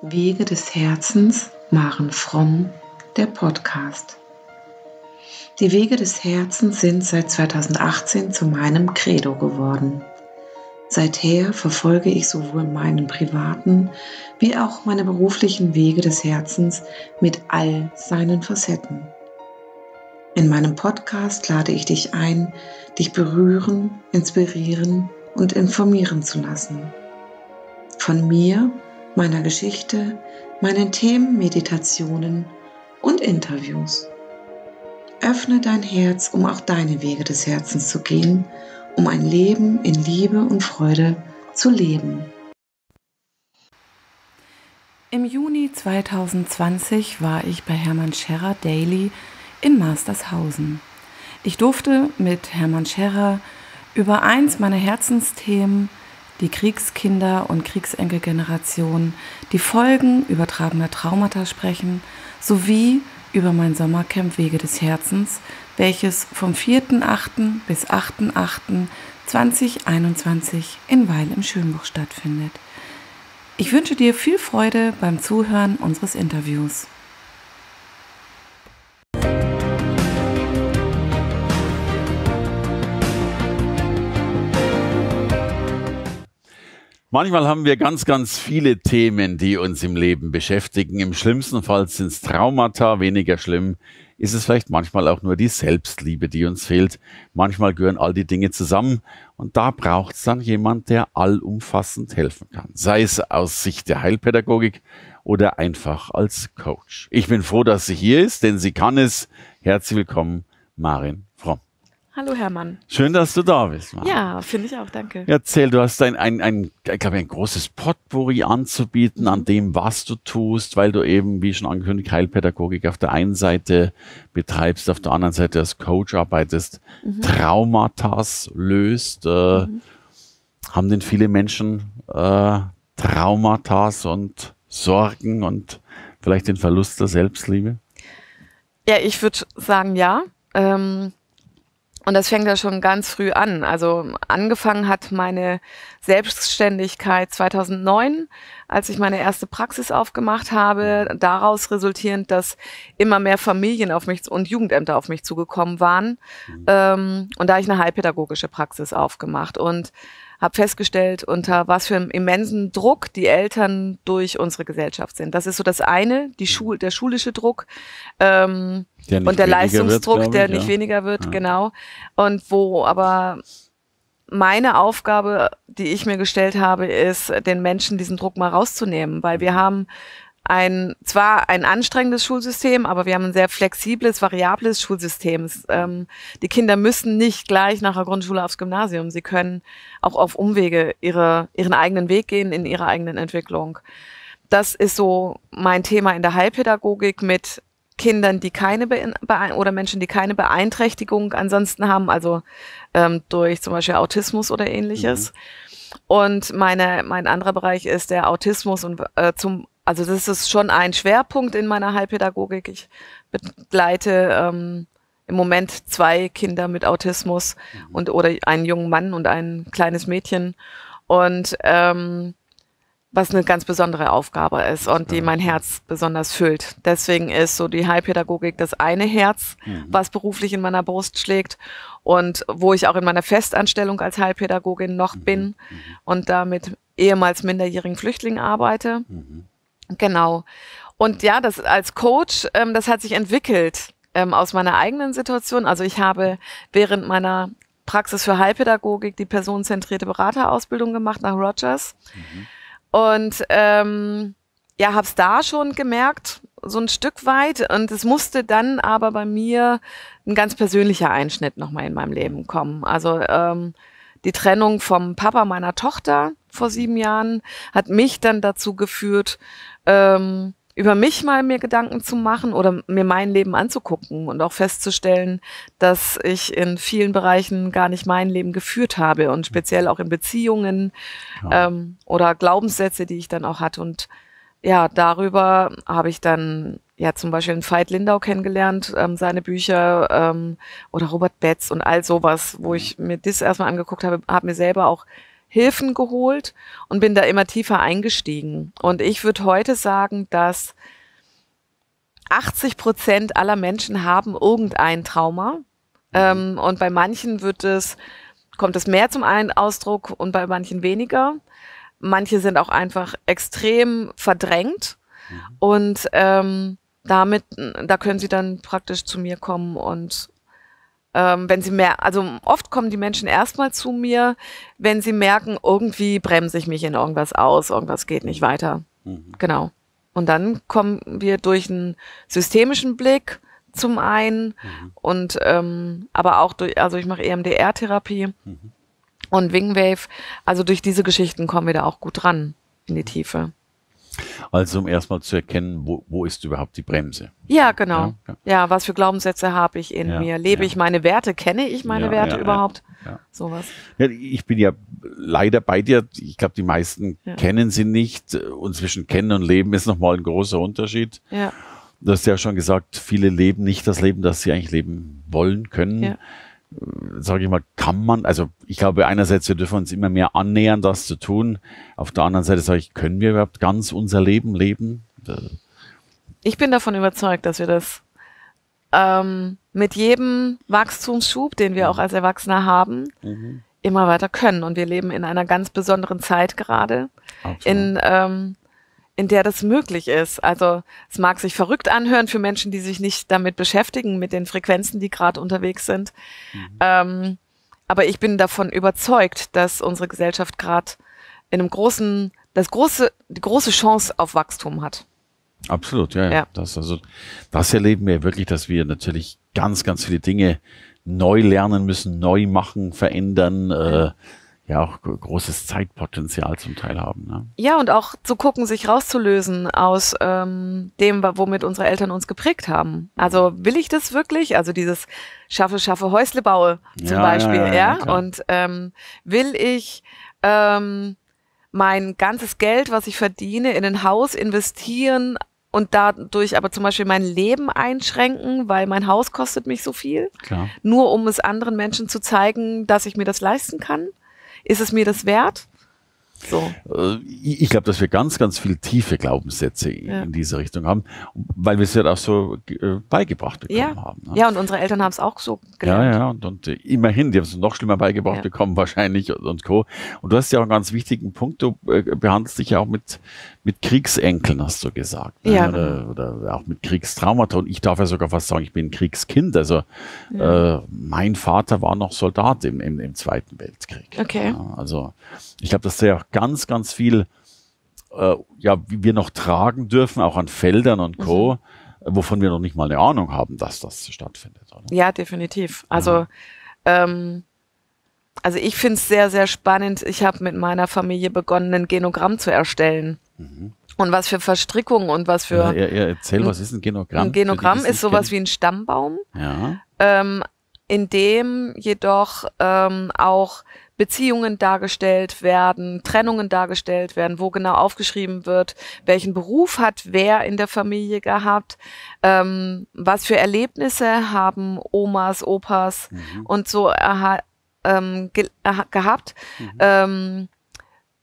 Wege des Herzens Maren Fromm, der Podcast. Die Wege des Herzens sind seit 2018 zu meinem Credo geworden. Seither verfolge ich sowohl meinen privaten wie auch meine beruflichen Wege des Herzens mit all seinen Facetten. In meinem Podcast lade ich dich ein, dich berühren, inspirieren und informieren zu lassen. Von mir meiner Geschichte, meinen Themen, Meditationen und Interviews. Öffne dein Herz, um auch deine Wege des Herzens zu gehen, um ein Leben in Liebe und Freude zu leben. Im Juni 2020 war ich bei Hermann Scherer Daily in Mastershausen. Ich durfte mit Hermann Scherer über eins meiner Herzensthemen, die Kriegskinder- und Kriegsenkelgenerationen, die Folgen übertragener Traumata sprechen, sowie über mein Sommercamp Wege des Herzens, welches vom 4.8. bis 8.8.2021 in Weil im Schönbuch stattfindet. Ich wünsche dir viel Freude beim Zuhören unseres Interviews. Manchmal haben wir ganz, ganz viele Themen, die uns im Leben beschäftigen. Im schlimmsten Fall sind es Traumata, weniger schlimm ist es vielleicht manchmal auch nur die Selbstliebe, die uns fehlt. Manchmal gehören all die Dinge zusammen und da braucht es dann jemand, der allumfassend helfen kann. Sei es aus Sicht der Heilpädagogik oder einfach als Coach. Ich bin froh, dass sie hier ist, denn sie kann es. Herzlich willkommen, Marin Hallo Hermann. Schön, dass du da bist. Mann. Ja, finde ich auch, danke. Erzähl, du hast ein, ein, ein, ich glaube, ein großes Potpourri anzubieten an mhm. dem, was du tust, weil du eben, wie schon angekündigt, Heilpädagogik auf der einen Seite betreibst, auf der anderen Seite als Coach arbeitest, mhm. Traumata löst. Äh, mhm. Haben denn viele Menschen äh, Traumata und Sorgen und vielleicht den Verlust der Selbstliebe? Ja, ich würde sagen, ja. Ähm und das fängt ja schon ganz früh an. Also angefangen hat meine Selbstständigkeit 2009 als ich meine erste Praxis aufgemacht habe, mhm. daraus resultierend, dass immer mehr Familien auf mich und Jugendämter auf mich zugekommen waren. Mhm. Ähm, und da habe ich eine heilpädagogische Praxis aufgemacht und habe festgestellt, unter was für einem immensen Druck die Eltern durch unsere Gesellschaft sind. Das ist so das eine, die mhm. Schul der schulische Druck ähm, der und der Leistungsdruck, wird, ich, der ja. nicht weniger wird, ja. genau. Und wo aber meine Aufgabe, die ich mir gestellt habe, ist, den Menschen diesen Druck mal rauszunehmen, weil wir mhm. haben ein zwar ein anstrengendes Schulsystem, aber wir haben ein sehr flexibles, variables Schulsystem. Ähm, die Kinder müssen nicht gleich nach der Grundschule aufs Gymnasium. Sie können auch auf Umwege ihre, ihren eigenen Weg gehen in ihrer eigenen Entwicklung. Das ist so mein Thema in der Heilpädagogik mit Kindern, die keine Beein oder Menschen, die keine Beeinträchtigung ansonsten haben, also ähm, durch zum Beispiel Autismus oder ähnliches. Mhm. Und meine, mein anderer Bereich ist der Autismus und äh, zum, also das ist schon ein Schwerpunkt in meiner Heilpädagogik. Ich begleite ähm, im Moment zwei Kinder mit Autismus mhm. und oder einen jungen Mann und ein kleines Mädchen. Und ähm, was eine ganz besondere Aufgabe ist und die mein Herz besonders füllt. Deswegen ist so die Heilpädagogik das eine Herz, mhm. was beruflich in meiner Brust schlägt und wo ich auch in meiner Festanstellung als Heilpädagogin noch mhm. bin mhm. und da mit ehemals minderjährigen Flüchtlingen arbeite. Mhm. Genau. Und ja, das als Coach, ähm, das hat sich entwickelt ähm, aus meiner eigenen Situation. Also ich habe während meiner Praxis für Heilpädagogik die personenzentrierte Beraterausbildung gemacht nach Rogers. Mhm. Und ähm, ja, habe es da schon gemerkt, so ein Stück weit. Und es musste dann aber bei mir ein ganz persönlicher Einschnitt nochmal in meinem Leben kommen. Also ähm, die Trennung vom Papa meiner Tochter vor sieben Jahren hat mich dann dazu geführt, ähm, über mich mal mir Gedanken zu machen oder mir mein Leben anzugucken und auch festzustellen, dass ich in vielen Bereichen gar nicht mein Leben geführt habe und speziell auch in Beziehungen ja. ähm, oder Glaubenssätze, die ich dann auch hatte. Und ja, darüber habe ich dann ja zum Beispiel einen Veit Lindau kennengelernt, ähm, seine Bücher ähm, oder Robert Betz und all sowas, wo mhm. ich mir das erstmal angeguckt habe, habe mir selber auch Hilfen geholt und bin da immer tiefer eingestiegen. Und ich würde heute sagen, dass 80 Prozent aller Menschen haben irgendein Trauma. Mhm. Ähm, und bei manchen wird es, kommt es mehr zum einen Ausdruck und bei manchen weniger. Manche sind auch einfach extrem verdrängt mhm. und ähm, damit, da können sie dann praktisch zu mir kommen und ähm, wenn sie mehr, also oft kommen die Menschen erstmal zu mir, wenn sie merken, irgendwie bremse ich mich in irgendwas aus, irgendwas geht nicht weiter. Mhm. Genau. Und dann kommen wir durch einen systemischen Blick zum einen mhm. und ähm, aber auch durch, also ich mache EMDR-Therapie mhm. und Wingwave, also durch diese Geschichten kommen wir da auch gut ran in die mhm. Tiefe. Also um erstmal zu erkennen, wo, wo ist überhaupt die Bremse. Ja, genau. Ja, ja. ja was für Glaubenssätze habe ich in ja, mir? Lebe ich meine Werte? Kenne ich meine Werte überhaupt? Ja. Sowas. ich bin ja leider bei dir. Ich glaube, die meisten kennen sie nicht. Und zwischen kennen und leben ist nochmal ein großer Unterschied. Ja. Du hast ja schon gesagt, viele leben nicht das Leben, das sie eigentlich leben wollen können. Ja sage ich mal, kann man, also ich glaube einerseits, wir dürfen uns immer mehr annähern, das zu tun. Auf der anderen Seite sage ich, können wir überhaupt ganz unser Leben leben? Ich bin davon überzeugt, dass wir das ähm, mit jedem Wachstumsschub, den wir auch als Erwachsener haben, mhm. immer weiter können. Und wir leben in einer ganz besonderen Zeit gerade, Absolut. in ähm, in der das möglich ist. Also es mag sich verrückt anhören für Menschen, die sich nicht damit beschäftigen, mit den Frequenzen, die gerade unterwegs sind. Mhm. Ähm, aber ich bin davon überzeugt, dass unsere Gesellschaft gerade in einem großen, das große, die große Chance auf Wachstum hat. Absolut, ja, ja. ja. Das, also, das erleben wir wirklich, dass wir natürlich ganz, ganz viele Dinge neu lernen müssen, neu machen, verändern. Äh, ja auch großes Zeitpotenzial zum Teil haben. Ne? Ja, und auch zu gucken, sich rauszulösen aus ähm, dem, womit unsere Eltern uns geprägt haben. Also will ich das wirklich? Also dieses schaffe, schaffe, Häusle baue zum ja, Beispiel, ja. ja, ja und ähm, will ich ähm, mein ganzes Geld, was ich verdiene, in ein Haus investieren, und dadurch aber zum Beispiel mein Leben einschränken, weil mein Haus kostet mich so viel, Klar. nur um es anderen Menschen zu zeigen, dass ich mir das leisten kann ist es mir das wert? So. Äh, ich glaube, dass wir ganz, ganz viel tiefe Glaubenssätze ja. in diese Richtung haben, weil wir es ja auch so äh, beigebracht bekommen ja. haben. Ne? Ja, und unsere Eltern haben es auch so gelernt. Ja, ja, und, und äh, immerhin, die haben es noch schlimmer beigebracht ja. bekommen, wahrscheinlich und, und, Co. Und du hast ja auch einen ganz wichtigen Punkt, du behandelst dich ja auch mit, mit Kriegsenkeln, hast du gesagt. Ne? Oder, genau. oder, auch mit Kriegstraumata. Und ich darf ja sogar fast sagen, ich bin Kriegskind. Also ja. äh, mein Vater war noch Soldat im, im, im Zweiten Weltkrieg. Okay. Ja? Also ich glaube, dass da ja auch ganz, ganz viel, äh, ja, wie wir noch tragen dürfen, auch an Feldern und Co., mhm. wovon wir noch nicht mal eine Ahnung haben, dass das stattfindet. Oder? Ja, definitiv. Also, ähm, also ich finde es sehr, sehr spannend. Ich habe mit meiner Familie begonnen, ein Genogramm zu erstellen. Mhm. Und was für Verstrickungen und was für. Ja, er, erzähl, was ist ein Genogramm? Ein Genogramm ist sowas kennen. wie ein Stammbaum, ja. ähm, in dem jedoch ähm, auch Beziehungen dargestellt werden, Trennungen dargestellt werden, wo genau aufgeschrieben wird, welchen Beruf hat wer in der Familie gehabt, ähm, was für Erlebnisse haben Omas, Opas mhm. und so ähm, ge gehabt. Mhm. Ähm,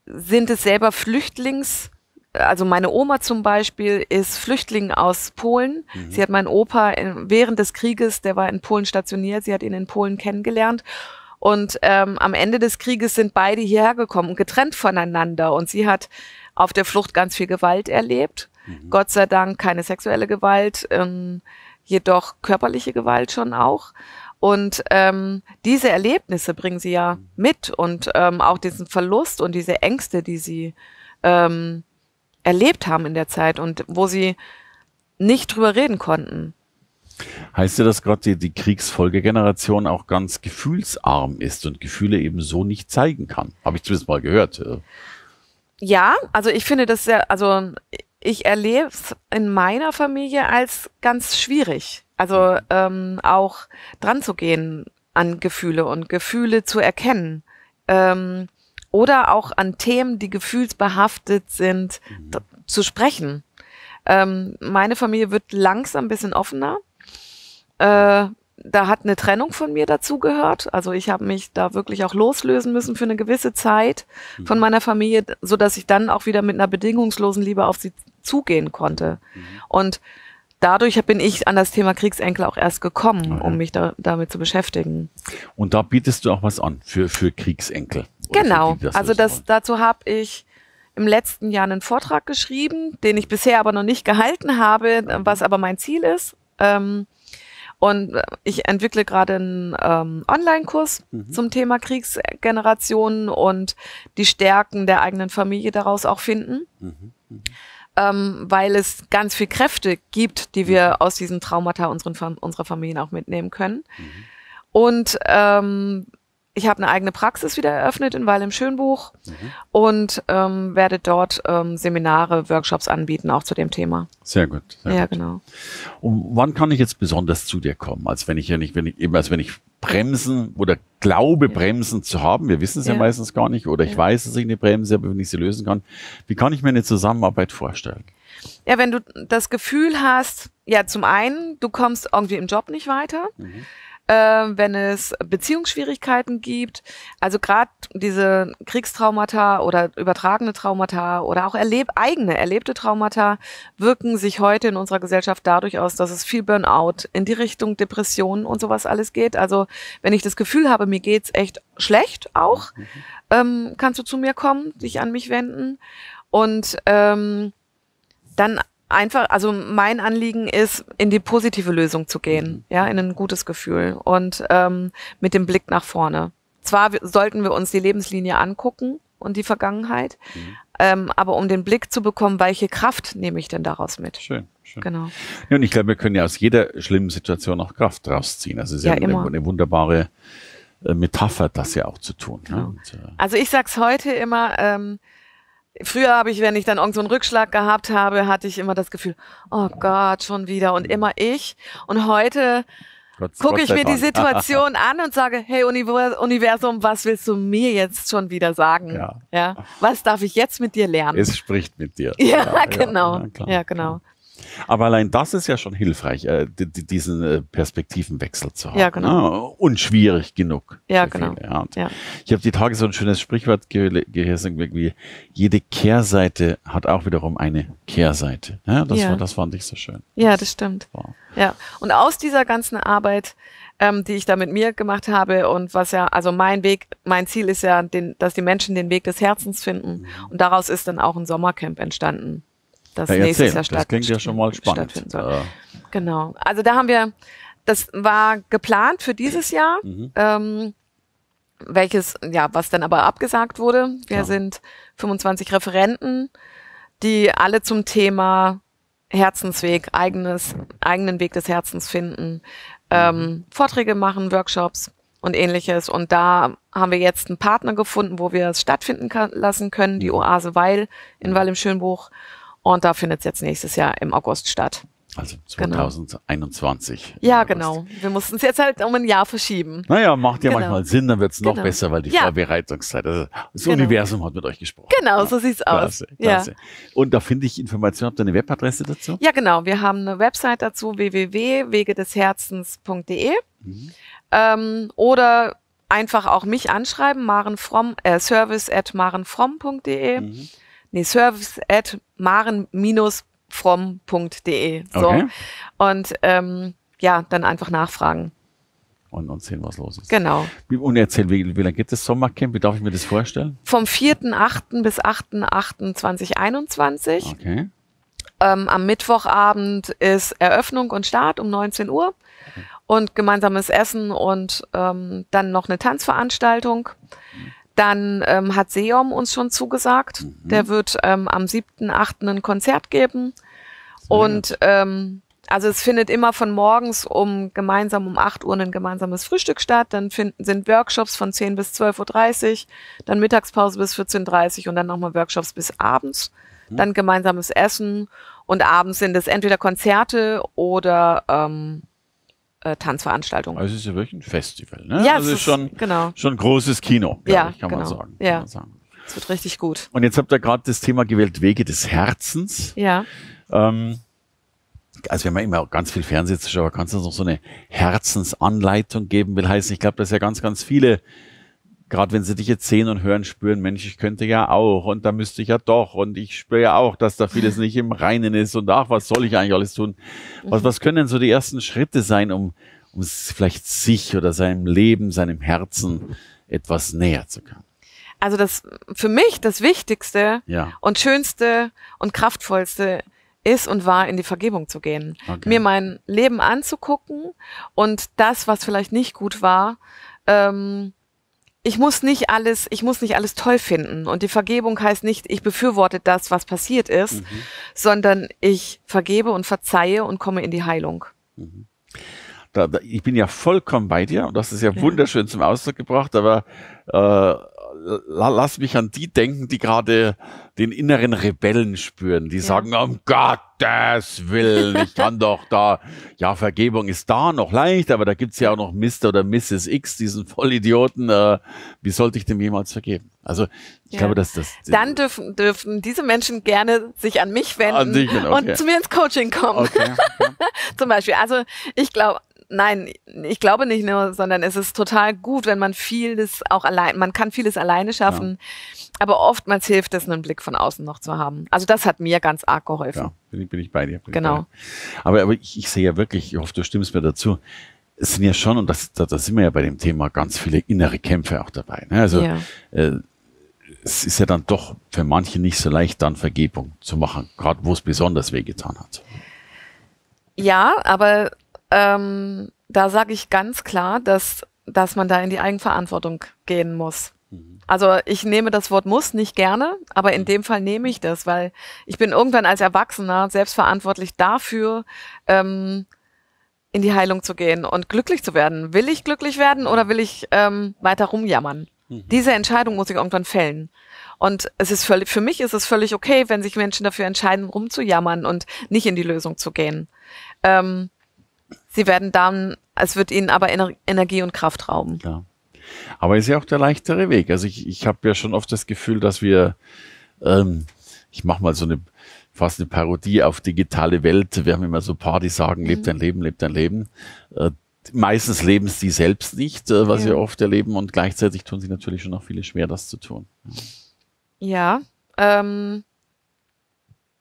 sind es selber Flüchtlings- also meine Oma zum Beispiel ist Flüchtling aus Polen. Mhm. Sie hat meinen Opa während des Krieges, der war in Polen stationiert, sie hat ihn in Polen kennengelernt. Und ähm, am Ende des Krieges sind beide hierher gekommen und getrennt voneinander. Und sie hat auf der Flucht ganz viel Gewalt erlebt. Mhm. Gott sei Dank keine sexuelle Gewalt, ähm, jedoch körperliche Gewalt schon auch. Und ähm, diese Erlebnisse bringen sie ja mhm. mit und ähm, auch diesen Verlust und diese Ängste, die sie ähm, erlebt haben in der Zeit und wo sie nicht drüber reden konnten. Heißt ja, dass gerade die, die Kriegsfolgegeneration auch ganz gefühlsarm ist und Gefühle eben so nicht zeigen kann? Habe ich zumindest mal gehört. Ja, also ich finde das sehr, also ich erlebe es in meiner Familie als ganz schwierig. Also mhm. ähm, auch dran zu gehen an Gefühle und Gefühle zu erkennen. Ähm, oder auch an Themen, die gefühlsbehaftet sind, mhm. zu sprechen. Ähm, meine Familie wird langsam ein bisschen offener. Äh, da hat eine Trennung von mir dazugehört. Also ich habe mich da wirklich auch loslösen müssen für eine gewisse Zeit mhm. von meiner Familie, so dass ich dann auch wieder mit einer bedingungslosen Liebe auf sie zugehen konnte. Mhm. Und dadurch bin ich an das Thema Kriegsenkel auch erst gekommen, okay. Ah, um mich da, damit zu beschäftigen. Und da bietest du auch was an für, für Kriegsenkel. Genau, für das also das, dazu habe ich im letzten Jahr einen Vortrag geschrieben, den ich bisher aber noch nicht gehalten habe, ah, was aber mein Ziel ist. Ähm, und ich entwickle gerade einen ähm, Online-Kurs mhm. zum Thema Kriegsgenerationen und die Stärken der eigenen Familie daraus auch finden. Mhm. Mhm ähm, weil es ganz viel Kräfte gibt, die wir mhm. aus diesen Traumata unseren, unserer Familien auch mitnehmen können. Mhm. Und ähm, ich habe eine eigene Praxis wieder eröffnet in Weil im Schönbuch mhm. und ähm, werde dort ähm, Seminare, Workshops anbieten, auch zu dem Thema. Sehr gut. Sehr ja, gut. genau. Und wann kann ich jetzt besonders zu dir kommen? Als wenn ich ja nicht, wenn ich eben, als wenn ich bremsen oder glaube, ja. Bremsen zu haben. Wir wissen es ja. ja. meistens gar nicht oder ich weiß, dass ich eine Bremse habe, wenn ich sie lösen kann. Wie kann ich mir eine Zusammenarbeit vorstellen? Ja, wenn du das Gefühl hast, ja, zum einen, du kommst irgendwie im Job nicht weiter. Mhm äh, wenn es Beziehungsschwierigkeiten gibt. Also gerade diese Kriegstraumata oder übertragene Traumata oder auch erleb eigene erlebte Traumata wirken sich heute in unserer Gesellschaft dadurch aus, dass es viel Burnout in die Richtung Depressionen und sowas alles geht. Also wenn ich das Gefühl habe, mir geht's echt schlecht auch, mhm. ähm, kannst du zu mir kommen, dich an mich wenden und ähm, dann einfach, also mein Anliegen ist, in die positive Lösung zu gehen, mhm. ja, in ein gutes Gefühl und ähm, mit dem Blick nach vorne. Zwar sollten wir uns die Lebenslinie angucken und die Vergangenheit, mhm. ähm, aber um den Blick zu bekommen, welche Kraft nehme ich denn daraus mit? Schön. Schön. Genau. Ja, und ich glaube, wir können ja aus jeder schlimmen Situation auch Kraft rausziehen. Das also ist ja, ja eine, eine, wunderbare äh, Metapher, das ja auch zu tun. Ne? Genau. Ne? Und, äh, also ich sage es heute immer, ähm, Früher habe ich, wenn ich dann irgend so einen Rückschlag gehabt habe, hatte ich immer das Gefühl, oh Gott, schon wieder und immer ich. Und heute gucke ich mir Dank. die Situation an und sage, hey Universum, was willst du mir jetzt schon wieder sagen? Ja. ja? Was darf ich jetzt mit dir lernen? Es spricht mit dir. Ja, ja genau. Ja, ja genau. Aber allein das ist ja schon hilfreich, äh, diesen äh, Perspektivenwechsel zu haben. Ja, genau. Ne? Und schwierig genug. Ja, genau. Ja. Ich habe die Tage so ein schönes Sprichwort gehört, wie jede Kehrseite hat auch wiederum eine Kehrseite. Ja, ne? das, ja. War, das fand ich so schön. Ja, das stimmt. Wow. Ja. Und aus dieser ganzen Arbeit ähm, die ich da mit mir gemacht habe und was ja, also mein Weg, mein Ziel ist ja, den, dass die Menschen den Weg des Herzens finden mhm. und daraus ist dann auch ein Sommercamp entstanden das ja, nächstes Jahr statt, das klingt ja schon mal spannend. stattfinden soll. Äh. Genau. Also da haben wir, das war geplant für dieses Jahr, mhm. ähm, welches, ja, was dann aber abgesagt wurde. Wir ja. sind 25 Referenten, die alle zum Thema Herzensweg, eigenes, eigenen Weg des Herzens finden, ähm, mhm. Vorträge machen, Workshops und ähnliches. Und da haben wir jetzt einen Partner gefunden, wo wir es stattfinden lassen können, die mhm. Oase Weil in mhm. Weil im Schönbuch. Und da findet es jetzt nächstes Jahr im August statt. Also 2021. Genau. Ja, genau. Wir mussten es jetzt halt um ein Jahr verschieben. Naja, macht ja genau. manchmal Sinn, dann wird es noch genau. besser, weil die ja. Vorbereitungszeit. Also das genau. Universum hat mit euch gesprochen. Genau, ja. so sieht's klasse, aus. Klasse. Ja. Und da finde ich Informationen. Habt ihr eine Webadresse dazu? Ja, genau. Wir haben eine Website dazu, www.wegedesherzens.de mhm. ähm, oder einfach auch mich anschreiben, marenfrom, äh, service at marenfrom.de. Mhm. Nee, service at maren-from.de. So. Okay. Und ähm, ja, dann einfach nachfragen. Und, und sehen, was los ist. Genau. Und erzähl, wie, wie lange geht das Sommercamp? Wie darf ich mir das vorstellen? Vom 4.8. bis 8.8.2021. Okay. Ähm, am Mittwochabend ist Eröffnung und Start um 19 Uhr und gemeinsames Essen und ähm, dann noch eine Tanzveranstaltung. Mhm. Dann ähm, hat Seom uns schon zugesagt. Mhm. Der wird ähm, am 7.8. ein Konzert geben. So. Und ähm, also es findet immer von morgens um gemeinsam um 8 Uhr ein gemeinsames Frühstück statt. Dann finden, sind Workshops von 10 bis 12.30 Uhr, dann Mittagspause bis 14.30 Uhr und dann nochmal Workshops bis abends. Mhm. Dann gemeinsames Essen und abends sind es entweder Konzerte oder ähm, äh, Tanzveranstaltung. Also es ist ja wirklich ein Festival, ne? Ja, also es ist schon, genau. schon großes Kino, ja, ich, kann, genau. man sagen, kann ja. man sagen. Es wird richtig gut. Und jetzt habt ihr gerade das Thema gewählt, Wege des Herzens. Ja. Ähm, also wenn man immer ganz viel Fernsehen zuschaut, kannst du uns noch so eine Herzensanleitung geben will, heißen, ich glaube, dass ja ganz, ganz viele gerade wenn sie dich jetzt sehen und hören, spüren, Mensch, ich könnte ja auch und da müsste ich ja doch und ich spüre ja auch, dass da vieles nicht im Reinen ist und ach, was soll ich eigentlich alles tun? Was, mhm. was können denn so die ersten Schritte sein, um, um vielleicht sich oder seinem Leben, seinem Herzen etwas näher zu kommen? Also das für mich das Wichtigste ja. und Schönste und Kraftvollste ist und war, in die Vergebung zu gehen. Okay. Mir mein Leben anzugucken und das, was vielleicht nicht gut war, ähm, ich muss nicht alles, ich muss nicht alles toll finden. Und die Vergebung heißt nicht, ich befürworte das, was passiert ist, mhm. sondern ich vergebe und verzeihe und komme in die Heilung. Mhm. Da, da, ich bin ja vollkommen bei dir und das ist ja, ja, wunderschön zum Ausdruck gebracht, aber äh, lass mich an die denken, die gerade den inneren Rebellen spüren, die ja. sagen, um Gottes Willen, ich kann doch da, ja, Vergebung ist da noch leicht, aber da gibt es ja auch noch Mr. oder Mrs. X, diesen Vollidioten, äh, wie sollte ich dem jemals vergeben? Also ich ja. glaube, dass das... Dann dürfen, dürfen diese Menschen gerne sich an mich wenden an dich, okay. und zu mir ins Coaching kommen. Okay. Zum Beispiel, also ich glaube, nein, ich glaube nicht nur, sondern es ist total gut, wenn man vieles auch allein, man kann vieles alleine schaffen, ja. aber oftmals hilft es, einen Blick von außen noch zu haben. Also das hat mir ganz arg geholfen. Ja, bin ich, bin ich bei dir. genau. Bei dir. Aber, aber ich, ich sehe ja wirklich, ich hoffe, du stimmst mir dazu, es sind ja schon, und das, da, da sind wir ja bei dem Thema, ganz viele innere Kämpfe auch dabei. Ne? Also ja. äh, es ist ja dann doch für manche nicht so leicht, dann Vergebung zu machen, gerade wo es besonders wehgetan hat. Ja, aber ähm, da sage ich ganz klar, dass, dass man da in die Eigenverantwortung gehen muss. Mhm. Also ich nehme das Wort muss nicht gerne, aber in mhm. dem Fall nehme ich das, weil ich bin irgendwann als Erwachsener selbstverantwortlich dafür, ähm, in die Heilung zu gehen und glücklich zu werden. Will ich glücklich werden oder mhm. will ich ähm, weiter rumjammern? Mhm. Diese Entscheidung muss ich irgendwann fällen. Und es ist völlig, für mich ist es völlig okay, wenn sich Menschen dafür entscheiden, rumzujammern und nicht in die Lösung zu gehen. Ähm, Sie werden dann, es wird ihnen aber Ener Energie und Kraft rauben. Ja. Aber ist ja auch der leichtere Weg. Also ich, ich habe ja schon oft das Gefühl, dass wir, ähm, ich mache mal so eine fast eine Parodie auf digitale Welt. Wir haben immer so Paar, die sagen, mhm. lebt dein Leben, lebt dein Leben. Äh, meistens leben sie selbst nicht, äh, was ja. wir oft erleben, und gleichzeitig tun sie natürlich schon auch viele schwer, das zu tun. Ja, ähm,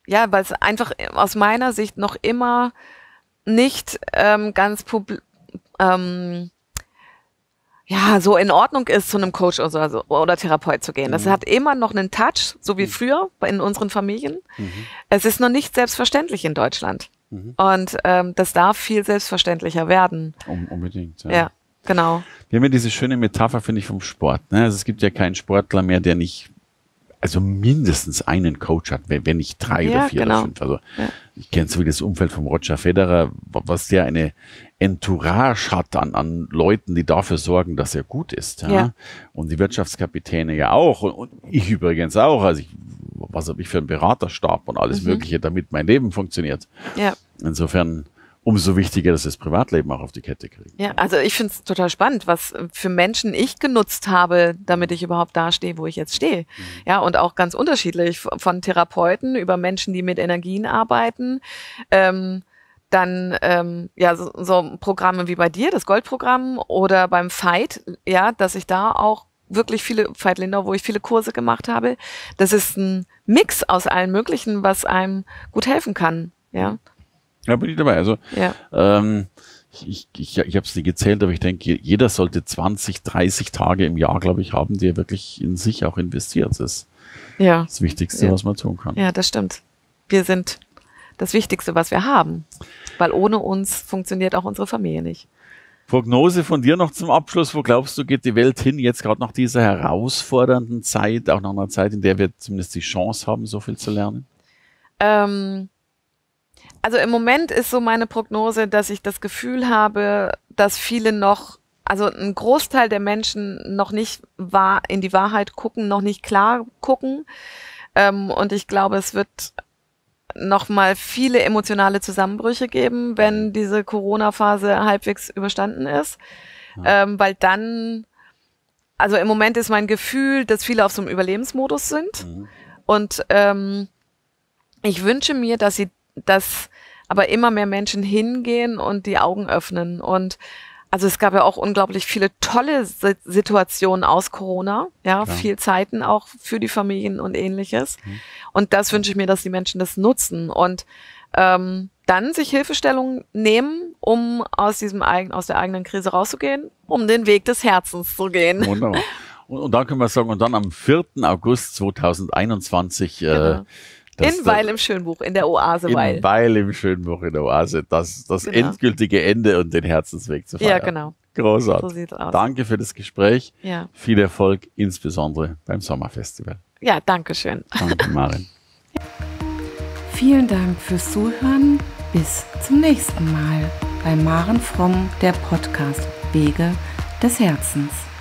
ja, weil es einfach aus meiner Sicht noch immer nicht ähm, ganz ähm, ja, so in Ordnung ist, zu einem Coach oder, so, also, oder Therapeut zu gehen. Das mhm. hat immer noch einen Touch, so wie mhm. früher in unseren Familien. Mhm. Es ist noch nicht selbstverständlich in Deutschland. Mhm. Und ähm, das darf viel selbstverständlicher werden. Um, unbedingt, ja. ja. Genau. Wir haben ja diese schöne Metapher, finde ich, vom Sport. Ne? Also es gibt ja keinen Sportler mehr, der nicht also mindestens einen Coach hat, wenn, wenn nicht drei ja, oder vier genau. oder fünf. Also ja. ich kenne so wie das Umfeld von Roger Federer, was der eine Entourage hat an, an Leuten, die dafür sorgen, dass er gut ist. Ja? ja. Und die Wirtschaftskapitäne ja auch und, und ich übrigens auch. Also ich, was habe ich für einen Beraterstab und alles mhm. Mögliche, damit mein Leben funktioniert. Ja. Insofern umso wichtiger, dass wir das Privatleben auch auf die Kette kriegt. Ja, also ich finde es total spannend, was für Menschen ich genutzt habe, damit mhm. ich überhaupt da stehe, wo ich jetzt stehe. Mhm. Ja, und auch ganz unterschiedlich von Therapeuten über Menschen, die mit Energien arbeiten. Ähm, dann ähm, ja so, so Programme wie bei dir, das Goldprogramm oder beim Fight, ja, dass ich da auch wirklich viele Veit Lindau, wo ich viele Kurse gemacht habe. Das ist ein Mix aus allen möglichen, was einem gut helfen kann. Ja. Mhm. Ja, bin ich dabei. Also ja. ähm, ich, ich, ich habe es nicht gezählt, aber ich denke, jeder sollte 20, 30 Tage im Jahr, glaube ich, haben, die er wirklich in sich auch investiert. Das ist ja. das Wichtigste, ja. was man tun kann. Ja, das stimmt. Wir sind das Wichtigste, was wir haben, weil ohne uns funktioniert auch unsere Familie nicht. Prognose von dir noch zum Abschluss. Wo glaubst du, geht die Welt hin, jetzt gerade nach dieser herausfordernden Zeit, auch nach einer Zeit, in der wir zumindest die Chance haben, so viel zu lernen? Ähm, also im Moment ist so meine Prognose, dass ich das Gefühl habe, dass viele noch, also ein Großteil der Menschen noch nicht wahr in die Wahrheit gucken, noch nicht klar gucken. Ähm, und ich glaube, es wird noch mal viele emotionale Zusammenbrüche geben, wenn mhm. diese Corona-Phase halbwegs überstanden ist, ja. ähm, weil dann, also im Moment ist mein Gefühl, dass viele auf so einem Überlebensmodus sind mhm. und ähm, ich wünsche mir, dass sie dass aber immer mehr Menschen hingehen und die Augen öffnen. Und also es gab ja auch unglaublich viele tolle Situationen aus Corona, ja, Klar. viel Zeiten auch für die Familien und ähnliches. Mhm. Und das wünsche ich mir, dass die Menschen das nutzen und ähm, dann sich Hilfestellungen nehmen, um aus diesem eigenen, aus der eigenen Krise rauszugehen, um den Weg des Herzens zu gehen. Wunderbar. Und, und dann können wir sagen, und dann am 4. August 2021 äh, genau. äh, das in Weil im Schönbuch, in der Oase Weil. In Weil im Schönbuch, in der Oase. Das, das genau. endgültige Ende und den Herzensweg zu feiern. Ja, genau. Großartig. So sieht's aus. Danke für das Gespräch. Ja. Viel Erfolg, insbesondere beim Sommerfestival. Ja, danke schön. Danke, Marin. Vielen Dank fürs Zuhören. Bis zum nächsten Mal bei Maren Fromm, der Podcast Wege des Herzens.